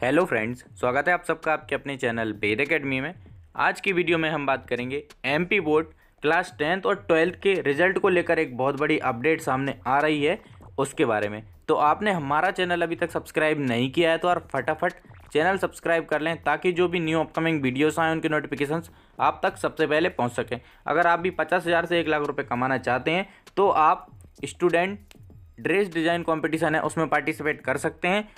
hello friends स्वागत है आप सबका आपके अपने चैनल बेद अकेडमी में आज की वीडियो में हम बात करेंगे एमपी बोर्ड क्लास टेंथ और ट्वेल्थ के रिजल्ट को लेकर एक बहुत बड़ी अपडेट सामने आ रही है उसके बारे में तो आपने हमारा चैनल अभी तक सब्सक्राइब नहीं किया है तो आप फटाफट चैनल सब्सक्राइब कर लें ताकि जो भी न्यू अपकमिंग वीडियोस आएँ उनके नोटिफिकेशन आप तक सबसे पहले पहुँच सकें अगर आप भी पचास हज़ार से एक लाख रुपये कमाना चाहते हैं तो आप स्टूडेंट ड्रेस डिज़ाइन कंपटीशन है उसमें पार्टिसिपेट कर सकते हैं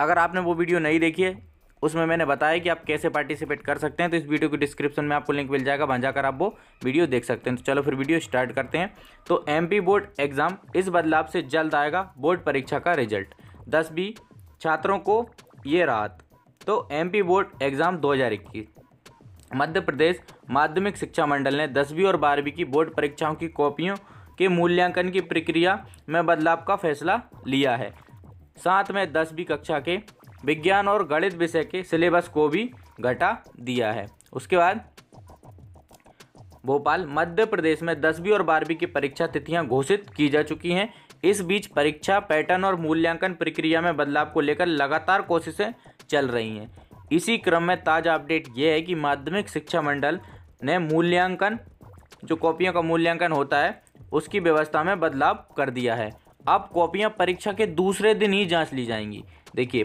अगर आपने वो वीडियो नहीं देखी है उसमें मैंने बताया कि आप कैसे पार्टिसिपेट कर सकते हैं तो इस वीडियो के डिस्क्रिप्शन में आपको लिंक मिल जाएगा वहाँ जाकर आप वो वीडियो देख सकते हैं तो चलो फिर वीडियो स्टार्ट करते हैं तो एम बोर्ड एग्ज़ाम इस बदलाव से जल्द आएगा बोर्ड परीक्षा का रिजल्ट दस बी छात्रों को ये राहत तो एम बोर्ड एग्ज़ाम दो मध्य प्रदेश माध्यमिक शिक्षा मंडल ने दसवीं और बारहवीं की बोर्ड परीक्षाओं की कॉपियों के मूल्यांकन की प्रक्रिया में बदलाव का फैसला लिया है साथ में दसवीं कक्षा के विज्ञान और गणित विषय के सिलेबस को भी घटा दिया है उसके बाद भोपाल मध्य प्रदेश में दसवीं और बारहवीं की परीक्षा तिथियां घोषित की जा चुकी हैं इस बीच परीक्षा पैटर्न और मूल्यांकन प्रक्रिया में बदलाव को लेकर लगातार कोशिशें चल रही हैं इसी क्रम में ताज़ा अपडेट ये है कि माध्यमिक शिक्षा मंडल ने मूल्यांकन जो कॉपियों का मूल्यांकन होता है उसकी व्यवस्था में बदलाव कर दिया है अब कॉपियाँ परीक्षा के दूसरे दिन ही जांच ली जाएंगी देखिए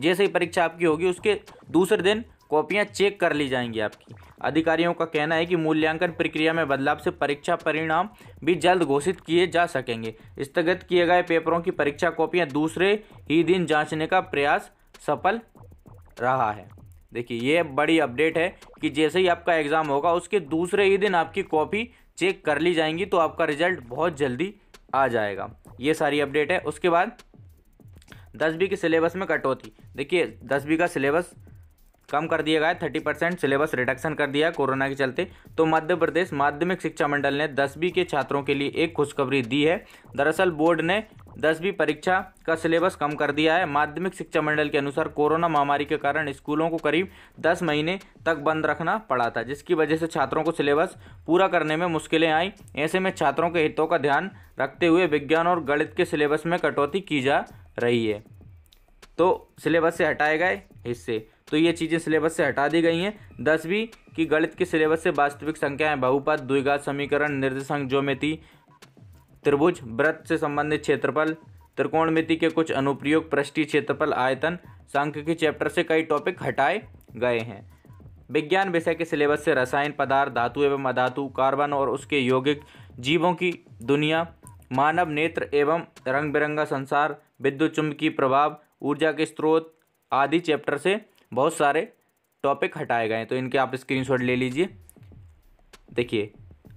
जैसे ही परीक्षा आपकी होगी उसके दूसरे दिन कॉपियाँ चेक कर ली जाएंगी आपकी अधिकारियों का कहना है कि मूल्यांकन प्रक्रिया में बदलाव से परीक्षा परिणाम भी जल्द घोषित किए जा सकेंगे स्थगित किए गए पेपरों की परीक्षा कॉपियाँ दूसरे ही दिन जांचने का प्रयास सफल रहा है देखिए ये बड़ी अपडेट है कि जैसे ही आपका एग्ज़ाम होगा उसके दूसरे ही दिन आपकी कॉपी चेक कर ली जाएंगी तो आपका रिजल्ट बहुत जल्दी आ जाएगा ये सारी अपडेट है उसके बाद दस बी के सिलेबस में कटौती देखिए दस बी का सिलेबस कम कर दिया गया है थर्टी परसेंट सिलेबस रिडक्शन कर दिया है कोरोना के चलते तो मध्य प्रदेश माध्यमिक शिक्षा मंडल ने दसवीं के छात्रों के लिए एक खुशखबरी दी है दरअसल बोर्ड ने दसवीं परीक्षा का सिलेबस कम कर दिया है माध्यमिक शिक्षा मंडल के अनुसार कोरोना महामारी के कारण स्कूलों को करीब दस महीने तक बंद रखना पड़ा था जिसकी वजह से छात्रों को सिलेबस पूरा करने में मुश्किलें आई ऐसे में छात्रों के हितों का ध्यान रखते हुए विज्ञान और गणित के सिलेबस में कटौती की जा रही है तो सिलेबस से हटाए गए हिस्से तो ये चीज़ें सिलेबस से हटा दी गई हैं दसवीं की गणित के सिलेबस से वास्तविक संख्याएं बहुपद द्विघात समीकरण निर्देशांक ज्योमिति त्रिभुज व्रत से संबंधित क्षेत्रफल त्रिकोणमिति के कुछ अनुप्रयोग पृष्ठीय क्षेत्रफल आयतन के चैप्टर से कई टॉपिक हटाए गए हैं विज्ञान विषय के सिलेबस से रसायन पदार्थ धातु एवं अधातु कार्बन और उसके यौगिक जीवों की दुनिया मानव नेत्र एवं रंग बिरंगा संसार विद्युत चुंबकीय प्रभाव ऊर्जा के स्रोत आदि चैप्टर से बहुत सारे टॉपिक हटाए गए हैं तो इनके आप स्क्रीनशॉट ले लीजिए देखिए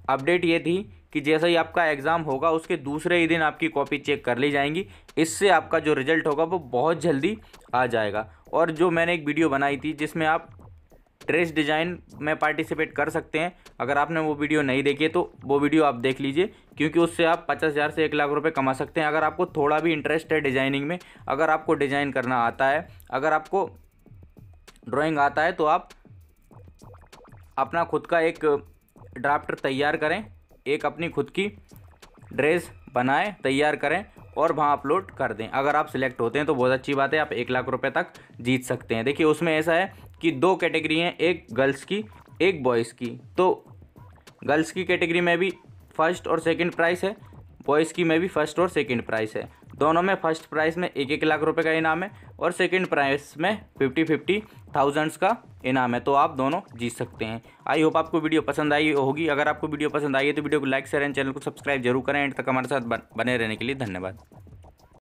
अपडेट ये थी कि जैसा ही आपका एग्ज़ाम होगा उसके दूसरे ही दिन आपकी कॉपी चेक कर ली जाएंगी इससे आपका जो रिज़ल्ट होगा वो बहुत जल्दी आ जाएगा और जो मैंने एक वीडियो बनाई थी जिसमें आप ड्रेस डिज़ाइन में पार्टिसिपेट कर सकते हैं अगर आपने वो वीडियो नहीं देखी तो वो वीडियो आप देख लीजिए क्योंकि उससे आप पचास हज़ार से एक लाख रुपए कमा सकते हैं अगर आपको थोड़ा भी इंटरेस्ट है डिज़ाइनिंग में अगर आपको डिज़ाइन करना आता है अगर आपको ड्राइंग आता है तो आप अपना खुद का एक ड्राफ्ट तैयार करें एक अपनी खुद की ड्रेस बनाएं तैयार करें और वहाँ अपलोड कर दें अगर आप सिलेक्ट होते हैं तो बहुत अच्छी बात है आप एक लाख रुपए तक जीत सकते हैं देखिए उसमें ऐसा है कि दो कैटेगरी हैं एक गर्ल्स की एक बॉयज़ की तो गर्ल्स की कैटेगरी में भी फर्स्ट और सेकंड प्राइस है बॉयज़ की में भी फर्स्ट और सेकंड प्राइस है दोनों में फर्स्ट प्राइस में एक एक लाख रुपए का इनाम है और सेकंड प्राइस में फिफ्टी फिफ्टी थाउजेंड्स का इनाम है तो आप दोनों जीत सकते हैं आई होप आपको वीडियो पसंद आई होगी अगर आपको वीडियो पसंद आई है तो वीडियो को लाइक शेयर एंड चैनल को सब्सक्राइब जरूर करें एंड तक हमारे साथ बने रहने के लिए धन्यवाद